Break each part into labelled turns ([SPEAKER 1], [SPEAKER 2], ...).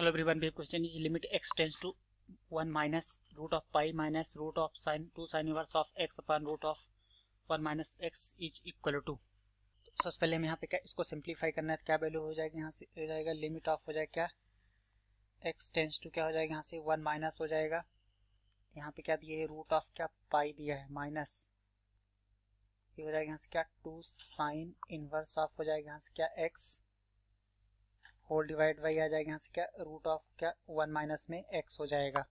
[SPEAKER 1] hello everyone wave question is limit x tends to one minus root of pi minus root of sine to sine inverse of x upon root of one minus x is equal to सबसे पहले हम यहाँ पे क्या इसको simplify करना है तो क्या वैल्यू हो जाएगी यहाँ से हो जाएगा लिमिट ऑफ हो जाएगा क्या एक्स टेंस टू क्या हो जाएगा यहाँ से वन माइनस हो जाएगा यहाँ पे क्या दिया है रूट ऑफ क्या पाई दिया है माइनस ये हो जाएगा यहाँ से क्या टू साइन इनवर्स ऑफ हो जाएगा यहाँ से क्या एक्स होल डिवाइड बाई आ जाएगा यहाँ से क्या रूट ऑफ क्या वन माइनस में एक्स हो जाएगा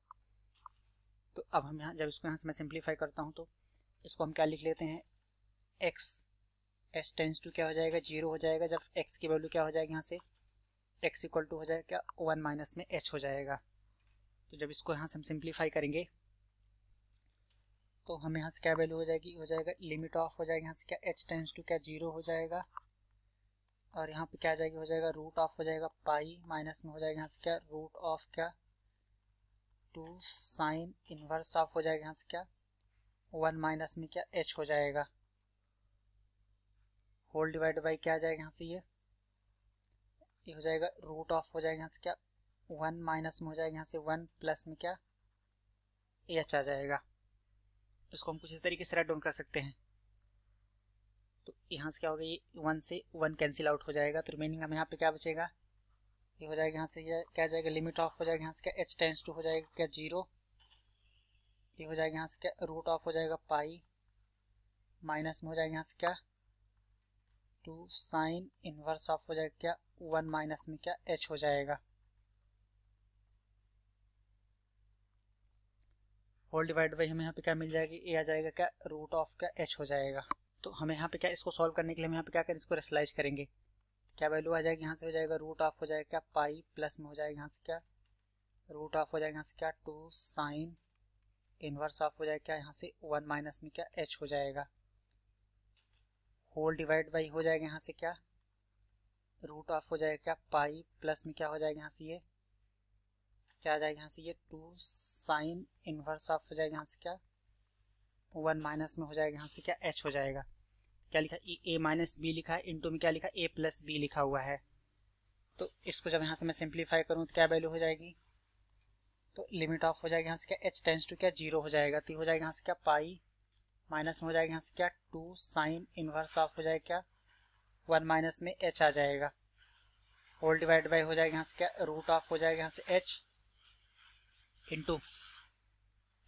[SPEAKER 1] तो अब हम यहाँ जब इसको यहाँ से मैं सिंप्लीफाई करता हूँ तो इसको हम क्या लिख लेते हैं एक्स एस टेंस टू क्या हो जाएगा जीरो हो जाएगा जब एक्स की वैल्यू क्या हो जाएगी यहाँ से एक्स इक्वल टू हो जाएगा क्या वन माइनस में एच हो जाएगा तो जब इसको यहाँ से हम सिंप्लीफाई करेंगे तो हम यहाँ से क्या वैल्यू हो जाएगी हो जाएगा लिमिट ऑफ हो जाएगा यहाँ से क्या एच टेंस टू क्या जीरो हो जाएगा और यहाँ पे क्या आ जाएगी हो जाएगा रूट ऑफ हो जाएगा पाई माइनस में हो जाएगा यहाँ से क्या रूट ऑफ क्या टू साइन इनवर्स ऑफ हो जाएगा यहाँ से क्या वन माइनस में क्या एच हो जाएगा होल डिवाइड बाई क्या आ जाएगा यहाँ से ये ये हो जाएगा रूट ऑफ हो जाएगा यहाँ से क्या वन माइनस में हो जाएगा यहाँ से वन प्लस में क्या एच आ जाएगा इसको हम कुछ इस तरीके से राइट डाउन कर सकते हैं तो यहाँ से क्या होगा ये वन से वन कैंसिल आउट हो जाएगा तो रिमेनिंग हमें यहाँ पे क्या बचेगा ये हो जाएगा यहाँ से ये क्या जाएगा लिमिट ऑफ हो जाएगा यहाँ से क्या एच टेंस टू हो जाएगा क्या जीरो ये हो जाएगा यहाँ से क्या रूट ऑफ हो जाएगा पाई माइनस में हो जाएगा यहाँ से क्या टू साइन इनवर्स ऑफ हो जाएगा क्या वन माइनस में क्या एच हो जाएगा होल डिवाइड बाई हमें यहाँ पे क्या मिल जाएगी ए आ जाएगा क्या रूट ऑफ क्या एच हो जाएगा तो हमें यहाँ पे क्या इसको सॉल्व करने के लिए हम यहाँ पे क्या करें इसको रेसलाइज करेंगे क्या वैल्यू आ जाएगी यहाँ से हो जाएगा रूट ऑफ हो जाएगा क्या पाई प्लस में हो जाएगा यहाँ से क्या रूट ऑफ हो जाएगा यहाँ से क्या टू साइन इनवर्स ऑफ हो जाएगा क्या यहाँ से वन माइनस में क्या एच हो जाएगा होल डिवाइड बाई हो जाएगा यहाँ से क्या रूट ऑफ हो जाएगा क्या पाई प्लस में क्या हो जाएगा यहाँ से ये क्या आ जाएगा यहाँ से ये टू साइन इनवर्स ऑफ हो जाएगा यहाँ से क्या वन माइनस में हो जाएगा यहाँ से क्या एच हो जाएगा क्या लिखा है e, ए माइनस बी लिखा है इंटू में क्या लिखा है ए प्लस बी लिखा हुआ है तो इसको जब यहाँ से मैं सिंप्लीफाई करूँ तो क्या वैल्यू हो जाएगी तो लिमिट ऑफ हो जाएगा यहाँ से क्या एच टेंस टू क्या जीरो हो जाएगा तो हो जाएगा यहाँ से क्या पाई माइनस में हो जाएगा यहाँ से क्या टू साइन इनवर्स ऑफ हो जाएगा क्या वन माइनस में एच आ जाएगा होल डिवाइड बाई हो जाएगा यहाँ से क्या रूट ऑफ हो जाएगा यहाँ से एच इंटू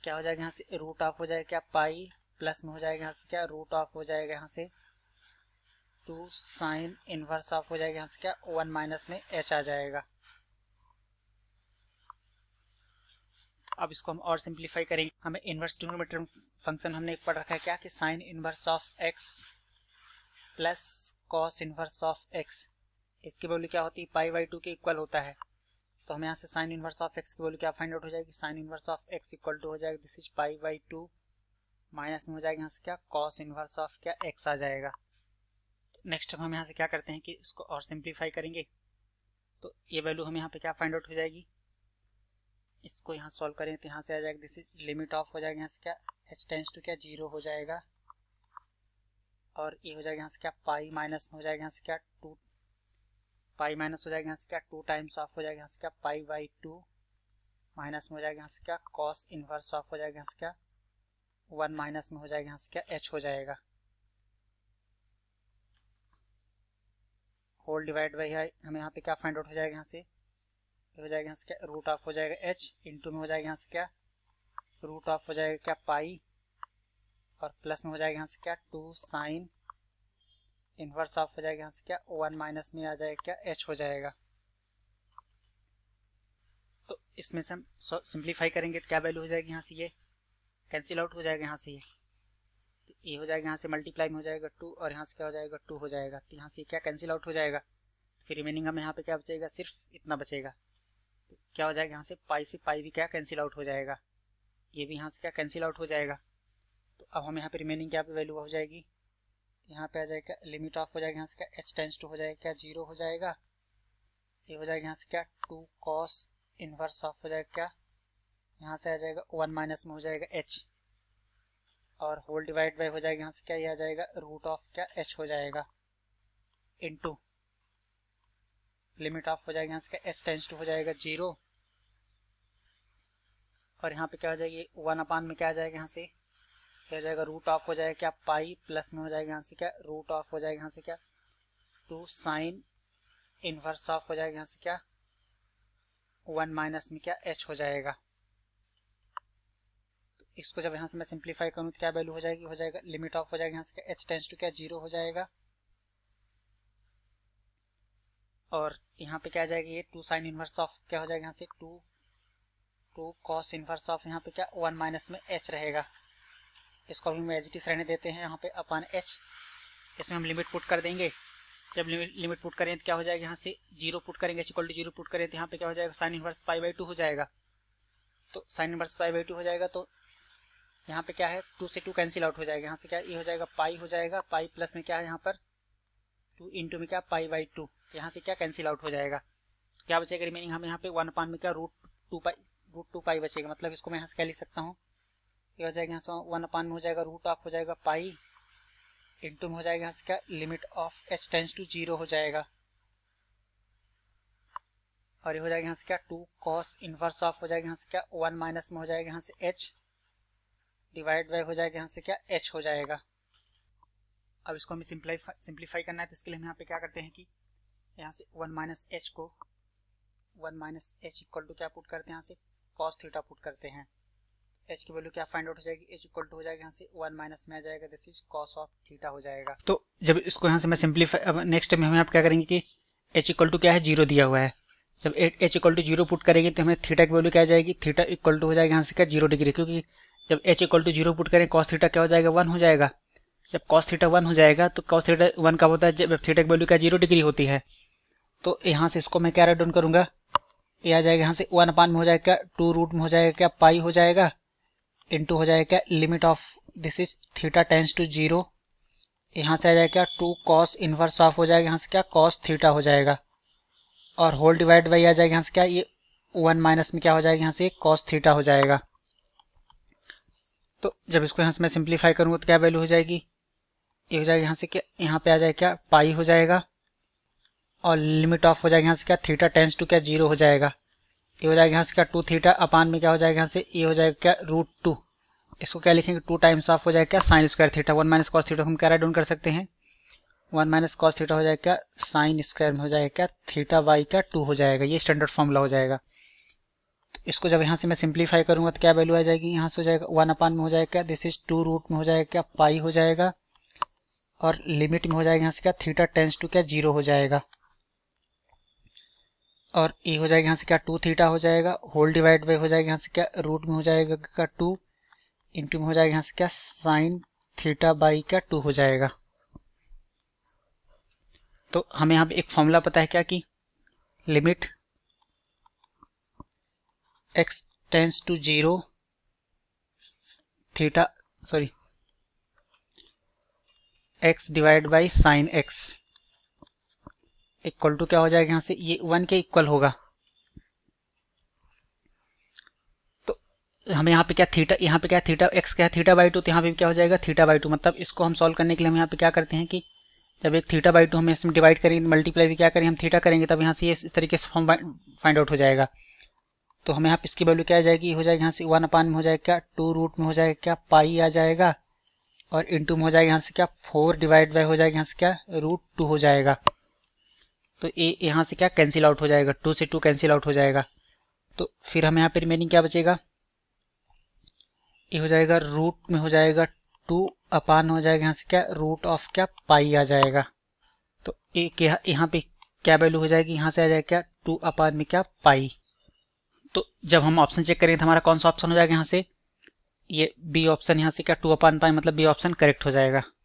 [SPEAKER 1] क्या हो जाएगा यहाँ से रूट ऑफ हो जाएगा क्या पाई प्लस में हो जाएगा यहाँ से क्या रूट ऑफ हो जाएगा यहाँ से टू साइन इनवर्स ऑफ हो जाएगा यहाँ से क्या वन माइनस में एच आ जाएगा अब इसको हम और सिंप्लीफाई करेंगे हमें इनवर्स डिनोमीटर फंक्शन हमने पढ़ रखा है क्या कि sine inverse of x plus cos inverse of x इसकी वैल्यू क्या होती है पाई बाई टू के इक्वल होता है तो हमें यहाँ से साइन इनवर्स ऑफ एक्स की वैल्यू क्या फाइंड आउट हो जाएगी sine inverse of x equal to हो जाएगा this is pi by two minus में हो जाएगा यहाँ से क्या कॉस इनवर्स ऑफ क्या एक्स आ जाएगा नेक्स्ट हम यहाँ से क्या करते हैं कि इसको और सिंप्लीफाई करेंगे तो ये वैल्यू हमें यहाँ पे क्या फाइंड आउट हो जाएगी इसको यहाँ सॉल्व करें तो यहाँ से आ जाएगा दिस इज लिमिट ऑफ हो जाएगा यहाँ से क्या एच टेंस टू क्या जीरो हो जाएगा और ये हो जाएगा यहाँ से क्या पाई माइनस में हो जाएगा यहाँ से क्या टू पाई माइनस हो जाएगा यहाँ से क्या टू टाइम्स ऑफ हो जाएगा यहाँ से क्या पाई बाई टू माइनस में हो जाएगा यहाँ से क्या कॉस इनवर्स ऑफ हो जाएगा यहाँ से क्या वन माइनस में हो जाएगा यहाँ से क्या एच हो जाएगा होल डिवाइड बाई है हमें यहाँ पे क्या फाइंड आउट हो जाएगा यहाँ से हो जाएगा यहाँ से क्या रूट ऑफ हो जाएगा एच इंटू में हो जाएगा यहाँ से क्या रूट ऑफ हो जाएगा क्या पाई और प्लस में हो जाएगा यहाँ से क्या टू साइन इन्वर्स ऑफ हो जाएगा यहाँ से क्या वन माइनस में आ जाएगा क्या एच हो जाएगा तो इसमें से हम सिंप्लीफाई करेंगे तो क्या वैल्यू हो जाएगी यहाँ से ये कैंसिल आउट हो जाएगा यहाँ से ये तो ये हो जाएगा यहाँ से मल्टीप्लाई में हो जाएगा टू और यहाँ से क्या हो जाएगा टू हो जाएगा तो यहाँ से क्या कैंसिल आउट हो जाएगा तो फिर रिमेनिंग हमें यहाँ पे क्या बचेगा सिर्फ इतना बचेगा तो क्या हो जाएगा यहाँ से पाई से पाई भी क्या कैंसिल आउट हो जाएगा ये भी यहाँ से क्या कैंसिल आउट हो जाएगा तो अब हम यहाँ पे रिमेनिंग क्या पे वैल्यू हो जाएगी यहाँ पे आ जाएगा लिमिट ऑफ हो जाएगा यहाँ से क्या एच टेंस टू हो जाएगा क्या जीरो हो जाएगा ये हो जाएगा यहाँ से क्या टू कॉस इनवर्स ऑफ हो जाएगा क्या यहाँ से आ जाएगा वन माइनस में हो जाएगा एच और होल डिवाइड बाई हो जाएगा यहाँ से क्या ये आ जाएगा रूट ऑफ क्या एच हो जाएगा इंटू लिमिट ऑफ हो जाएगा यहाँ से क्या एच टेंस टू हो जाएगा जीरो और यहाँ पे क्या हो जाएगी वन अपान में क्या आ जाएगा यहाँ से क्या हो जाएगा रूट ऑफ हो जाएगा क्या पाई प्लस में हो जाएगा यहाँ से क्या रूट ऑफ हो जाएगा यहाँ से क्या टू साइन इनवर्स ऑफ हो जाएगा यहाँ से क्या वन माइनस में क्या एच हो जाएगा तो इसको जब यहाँ से मैं सिंप्लीफाई करूँ तो क्या वैल्यू हो जाएगी हो जाएगा लिमिट ऑफ हो जाएगा यहाँ से क्या एच टेंस टू क्या जीरो हो जाएगा और यहाँ पे क्या आ जाएगा ये टू साइन इनवर्स ऑफ क्या हो जाएगा यहाँ से two two cos inverse of यहाँ पे क्या वन माइनस में एच रहेगा इसको हम एज इट इज रहने देते हैं यहाँ पे अपान एच इसमें हम लिमिट पुट कर देंगे जब लिमिट पुट करें तो क्या हो जाएगा यहाँ से जीरो पुट करेंगे इक्वल टू जीरो पुट करें तो यहाँ पे क्या हो जाएगा sine inverse pi by two हो जाएगा तो sine inverse pi by two हो जाएगा तो यहाँ पे क्या है टू से टू कैंसिल आउट हो जाएगा यहाँ से क्या ये हो जाएगा पाई हो जाएगा पाई प्लस में क्या है यहाँ पर टू टू में क्या पाई बाई टू यहाँ से क्या कैंसिल आउट हो जाएगा क्या बचेगा रिमेनिंग हम यहाँ पे वन पान में क्या root two pi root two pi बचेगा मतलब इसको मैं यहाँ से क्या लिख सकता हूँ ये हो जाएगा यहाँ से वन अपान में हो जाएगा रूट ऑफ हो जाएगा पाई इंटू में हो जाएगा यहाँ से क्या limit of h tends to zero हो जाएगा और ये हो जाएगा यहाँ से क्या टू कॉस इनवर्स ऑफ हो जाएगा यहाँ से क्या वन माइनस में हो जाएगा यहाँ से एच डिवाइड बाई हो जाएगा यहाँ से क्या एच हो जाएगा अब इसको हमें सिंप्लीफाई सिंप्लीफाई करना है तो इसके लिए हम यहाँ पे क्या करते हैं कि यहाँ से वन माइनस एच को one minus h equal to क्या पुट करते हैं यहाँ से कॉस थीटा पुट करते हैं एच की वैल्यू क्या फाइंड आउट हो जाएगी एच इक्वल टू हो जाएगा यहाँ से वन माइनस में आ जाएगा this is cos of theta हो जाएगा तो जब इसको यहाँ से मैं सिंप्लीफाई अब नेक्स्ट में हम आप क्या करेंगे कि एच इक्वल टू क्या है जीरो दिया हुआ है जब h equal to zero put करेंगे तो हमें थीटा की वैल्यू क्या जाएगी थीटा इक्वल टू हो जाएगा यहाँ से क्या जीरो डिग्री क्योंकि जब h equal to zero put करें कॉस थीटा क्या हो जाएगा वन हो जाएगा जब कॉस थीटा वन हो जाएगा तो कॉस थीटा वन का होता है जब थीटा की वैल्यू क्या जीरो डिग्री होती है तो यहाँ से इसको मैं क्या राइट डाउन करूंगा ये आ जाएगा यहाँ से वन अपान में हो जाएगा क्या टू रूट में हो जाएगा क्या पाई हो जाएगा इंटू हो जाएगा क्या limit of this is theta tends to zero यहाँ से आ जाएगा क्या टू कॉस इनवर्स ऑफ हो जाएगा यहाँ से क्या कॉस थीटा हो जाएगा और होल डिवाइड बाई आ जाएगा यहाँ से क्या ये वन माइनस में क्या हो जाएगा यहाँ से कॉस थीटा हो जाएगा तो जब इसको यहाँ से मैं सिंप्लीफाई करूँगा तो क्या वैल्यू हो जाएगी ये हो जाएगा यहाँ से क्या यहाँ पे आ जाएगा क्या पाई हो जाएगा और लिमिट ऑफ हो जाएगा यहाँ से क्या थीटा टेंस टू क्या जीरो हो जाएगा ये हो जाएगा यहाँ से क्या टू थीटा अपान में क्या हो जाएगा यहाँ से ये हो जाएगा क्या रूट टू इसको क्या लिखेंगे टू टाइम्स ऑफ हो जाएगा क्या sine square theta one minus cos theta हम क्या राइट डाउन कर सकते हैं वन माइनस कॉस थीटा हो जाएगा क्या साइन स्क्वायर में हो जाएगा क्या थीटा वाई का टू हो जाएगा ये स्टैंडर्ड फॉर्मूला हो जाएगा तो इसको जब यहाँ से मैं सिंप्लीफाई करूंगा तो क्या वैल्यू आ जाएगी यहाँ से हो जाएगा वन अपान में हो जाएगा क्या दिस इज टू रूट में हो जाएगा क्या पाई हो जाएगा और लिमिट में हो जाएगा यहाँ से क्या थीटा टेंस टू क्या जीरो हो जाएगा और ए हो जाएगा यहाँ से क्या टू थीटा हो जाएगा होल डिवाइड बाई हो जाएगा यहाँ से क्या रूट में हो जाएगा क्या टू इंटू में हो जाएगा यहाँ से क्या साइन थीटा बाई क्या टू हो जाएगा तो हमें यहाँ पे एक फॉर्मूला पता है क्या कि limit x tends to zero theta sorry x divide by sine x equal to क्या हो जाएगा यहाँ से ये वन के इक्वल होगा तो हमें यहाँ पे क्या थीटा यहाँ पे क्या थीटा एक्स क्या थीटा बाई टू तो यहाँ पे क्या हो जाएगा थीटा बाई टू मतलब इसको हम सॉल्व करने के लिए हम यहां पे क्या करते हैं कि जब एक थीटा बाई टू हम इसमें डिवाइड करेंगे मल्टीप्लाई क्या करें हम थीटा करेंगे तब यहाँ से ये इस तरीके से फॉर्म फाइंड आउट हो जाएगा तो हमें यहाँ पे इसकी वैल्यू क्या आ जाएगी हो जाएगी यहाँ से वन अपान में हो जाएगा क्या टू रूट में हो जाएगा क्या पाई आ जाएगा और इंटू में हो जाएगा यहाँ से क्या फोर डिवाइड बाय हो जाएगा यहाँ से क्या रूट टू हो जाएगा तो ए यहाँ से क्या कैंसिल आउट हो जाएगा टू से टू कैंसिल आउट हो जाएगा तो फिर हम यहाँ पे रिमेनिंग क्या बचेगा ये हो जाएगा रूट में हो जाएगा टू अपान हो जाएगा यहाँ से क्या रूट ऑफ क्या पाई आ जाएगा तो एक यहाँ पे क्या वैल्यू हो जाएगी यहाँ से आ जाएगा क्या टू अपान में क्या पाई तो जब हम ऑप्शन चेक करेंगे तो हमारा कौन सा ऑप्शन हो जाएगा यहाँ से ये बी ऑप्शन यहाँ से क्या टू अपान पाई मतलब बी ऑप्शन करेक्ट हो जाएगा